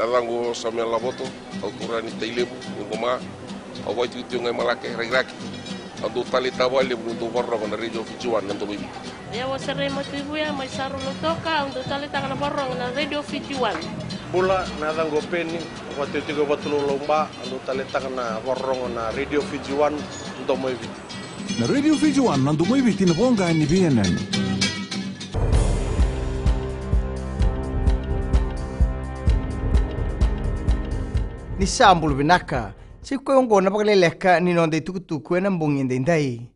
talango samia laboto auturani tailemu ngoma awaitu tiunga malake ragraki ando tali tawale mundo borro con rillo fichuan ando bibi ya wa serremo tibuya mai saru lo toka tali tangana borro na rillo fijuan bula nada ngopeni waktu itu gue batu lomba ando tali tangana borro na rillo fichuan ando bibi na rillo fichuan ando bibi tin honga ni bienen ni sambulu binaka si kwe ngo ni nonde tukutuku na mbunginde ndai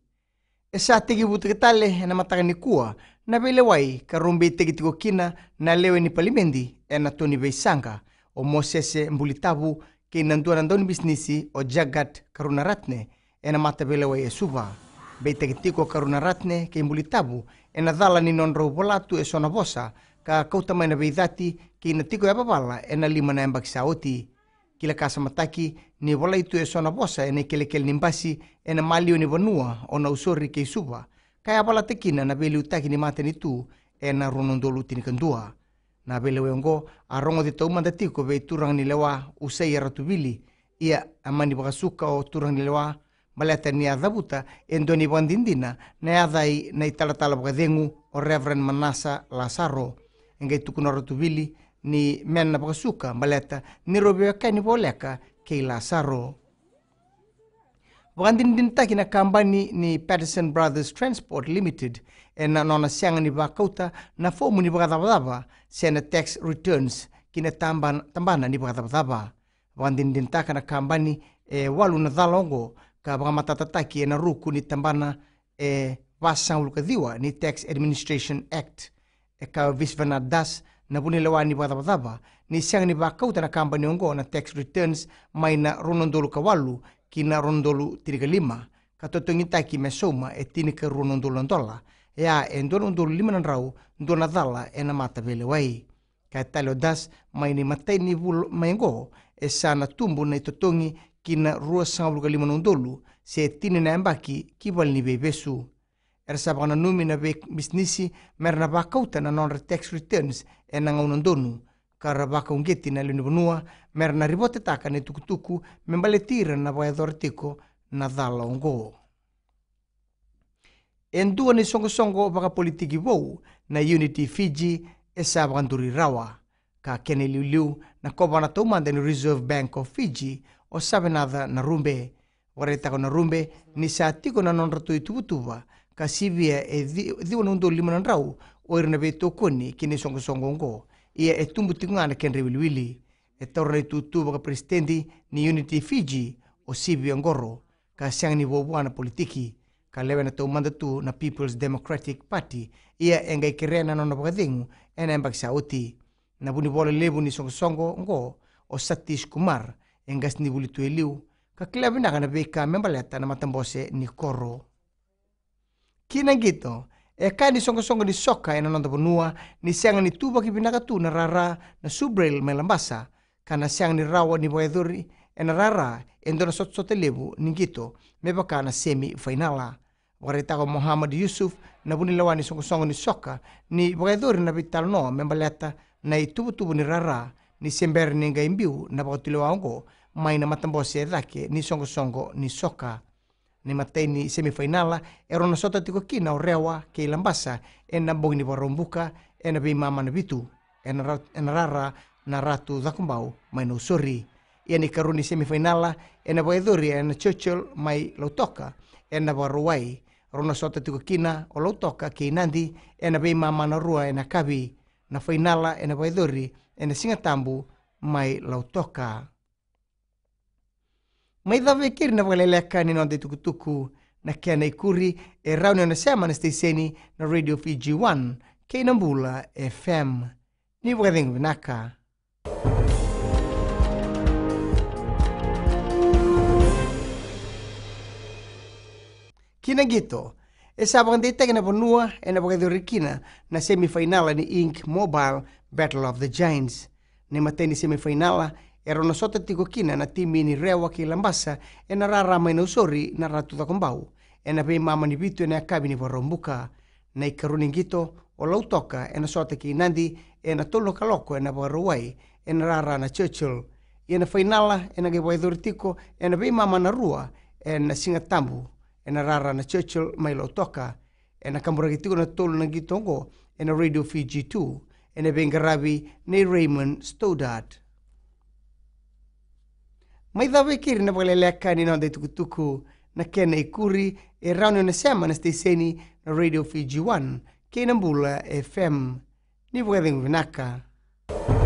esa tigi butikitale na mataka ni kuwa na bele kina na lewe ni palimendi ena toni beisanga o mosese mbulitabu ke nandua nandoni bisnisi o jagat karunaratne ena mata bele wai esuba karunaratne ke mbulitabu ena dala ni nonro bolatu esona bosa ka kautama ena beidati ke ina tiko ena lima na oti kila kasamataki ni walaitu e sona bosa ene kelekel nimbasi ena malio ni vanua ona usori kei suba kai abala na beli ni tu ena runondolu tini kandua na bele wengo a rongo di tau manda turang ni lewa usai ratu bili ia amani bagasuka o turang ni lewa maleta e ni adabuta endo ni bandindina na adai na italatala bagadengu o Reverend Manasa Lazaro engai tukuna ratu bili ni menapaka suka maleta ni robe ka ni boleka ke la saro Wakandin din taki na kambani ni Patterson Brothers Transport Limited e na nona sianga ni bakauta na fomu ni bakadabadaba sena tax returns kina tamban, tambana ni bakadabadaba. Wakandin din taka na kambani e walu na dalongo ka bakamatatataki e na ruku ni tambana e vasa lukadiwa ni Tax Administration Act e ka visvana na punilawani patapatapa ni siang ni bakau tana company ongo na tax returns main na runondolu kawalu ki na runondolu tirikalima katotongi taki mesoma etini tini ka runondolu ndola ya e ndolondolu lima nan rau ndona dala ena mata vele wai kai e talo das mai ni matai ni bul mai ongo e na tumbu na itotongi ki na rua sangabulu kalima nondolu se e tini na embaki ki bebesu. era Erasabana numi na bek bisnisi mer na vakauta na non-tax returns e na ngaunandonu kara bakaungeti na linubunua mer na ribote taka ne tukutuku membaletira na tiko na dala ongo. Endua ni songo-songo baka politiki na Unity Fiji e sabanduri rawa ka kene liuliu na kova na taumanda ni Reserve Bank of Fiji o sabenada na rumbe. Waretako e na rumbe ni sa tiko na non-ratui ka sivia e eh, eh, dhiwa na undu lima na ndrau o irina be koni kini songo ngo ia e tumbu tingana ken rewiliwili e taura na tutuba ka ni Unity Fiji o sivia ngoro ka siang ni wawana politiki ka lewe na tau mandatu na People's Democratic Party ia e enga e na nona pakadingu ena embak sauti na buni bola lebu ni songo songo ngo o Satish Kumar e ni buli tueliu ka klewe na kana beka membaleta na matambose ni koro kinagito eka ni songo-songo di soka ena nonton ponua ni siang ni tuba ki pinaka tu na rara na subrail mai lambasa kana siang ni rawa ni boeduri ena rara endona sot-sote lebu ni gito baka na semi fainala ko Muhammad Yusuf na buni lawa ni songo-songo ni soka ni boeduri na vital no baleta na itubu-tubu ni rara ni sember ni gaimbiu na bakatilawa ongo mai na matambose dake ni songo-songo ni soka nei matteini semifinala era una Sota tiko ki na rewa ke lambasa en na bongi ni borombuka en na na bitu na rara na ratu dakumbau mai no sori ia ni karuni semifinala en na boeduri en na chochol mai lautoka en na baruai rona tiko kina o lautoka ke inandi en na rua en na kabi na finala en na boeduri en na singatambu mai lautoka maidhavekeri ni ninonde tukutuku na kena ikuri e rauni onasema na steseni na radio fiji 1 keinambula fm nivukathengu vinaka kina gito esavakadeitek navanua enavakathiorikina na semifainala ni e ink e mobile battle of the giants mateni semifainala ero na sote tikokina na timi ni rewa ki lambasa e na rarama ina usori na ratu da kombau e na pei ni vitu e na akabi ni o lautoka e na sote ki inandi e na tolo kaloko e na waruwai e na rara na Churchill e na fainala e na gewa idhuri tiko e na pei rua e singa tambu e na rara na Churchill mai lautoka e na na tolo na ngito ngo Fiji 2 e na bengarabi ni Raymond Stoddard. mai navogeleleka ninonda itukutuku e na kena ikuri e rauni onesema na stesheni na radio fiji 1 kei na bula fm nivogethengu vinaka